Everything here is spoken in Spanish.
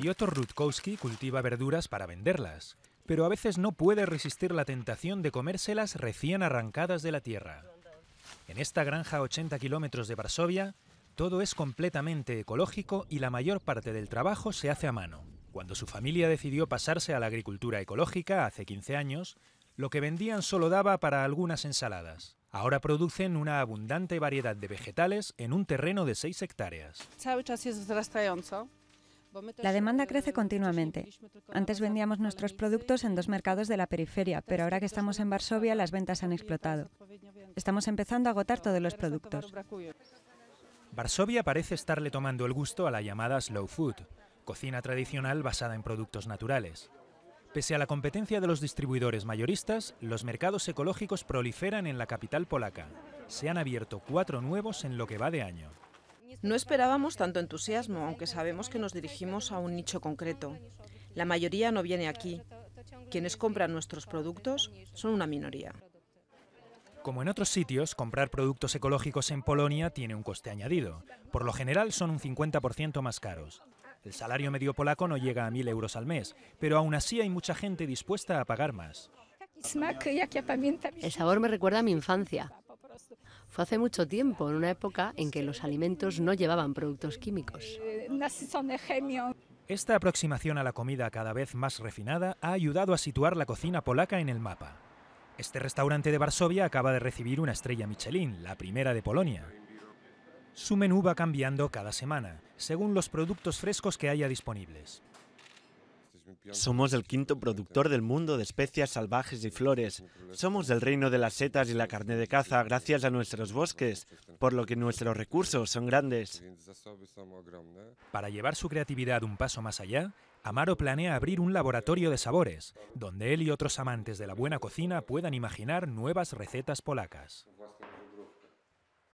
Piotr Rutkowski cultiva verduras para venderlas, pero a veces no puede resistir la tentación de comérselas recién arrancadas de la tierra. En esta granja a 80 kilómetros de Varsovia, todo es completamente ecológico y la mayor parte del trabajo se hace a mano. Cuando su familia decidió pasarse a la agricultura ecológica hace 15 años, lo que vendían solo daba para algunas ensaladas. Ahora producen una abundante variedad de vegetales en un terreno de 6 hectáreas. La demanda crece continuamente. Antes vendíamos nuestros productos en dos mercados de la periferia, pero ahora que estamos en Varsovia las ventas han explotado. Estamos empezando a agotar todos los productos. Varsovia parece estarle tomando el gusto a la llamada slow food, cocina tradicional basada en productos naturales. Pese a la competencia de los distribuidores mayoristas, los mercados ecológicos proliferan en la capital polaca. Se han abierto cuatro nuevos en lo que va de año. No esperábamos tanto entusiasmo, aunque sabemos que nos dirigimos a un nicho concreto. La mayoría no viene aquí. Quienes compran nuestros productos son una minoría. Como en otros sitios, comprar productos ecológicos en Polonia tiene un coste añadido. Por lo general son un 50% más caros. El salario medio polaco no llega a 1.000 euros al mes, pero aún así hay mucha gente dispuesta a pagar más. El sabor me recuerda a mi infancia. Fue hace mucho tiempo, en una época en que los alimentos no llevaban productos químicos. Esta aproximación a la comida cada vez más refinada ha ayudado a situar la cocina polaca en el mapa. Este restaurante de Varsovia acaba de recibir una estrella Michelin, la primera de Polonia. Su menú va cambiando cada semana, según los productos frescos que haya disponibles. Somos el quinto productor del mundo de especias salvajes y flores. Somos el reino de las setas y la carne de caza gracias a nuestros bosques, por lo que nuestros recursos son grandes. Para llevar su creatividad un paso más allá, Amaro planea abrir un laboratorio de sabores, donde él y otros amantes de la buena cocina puedan imaginar nuevas recetas polacas.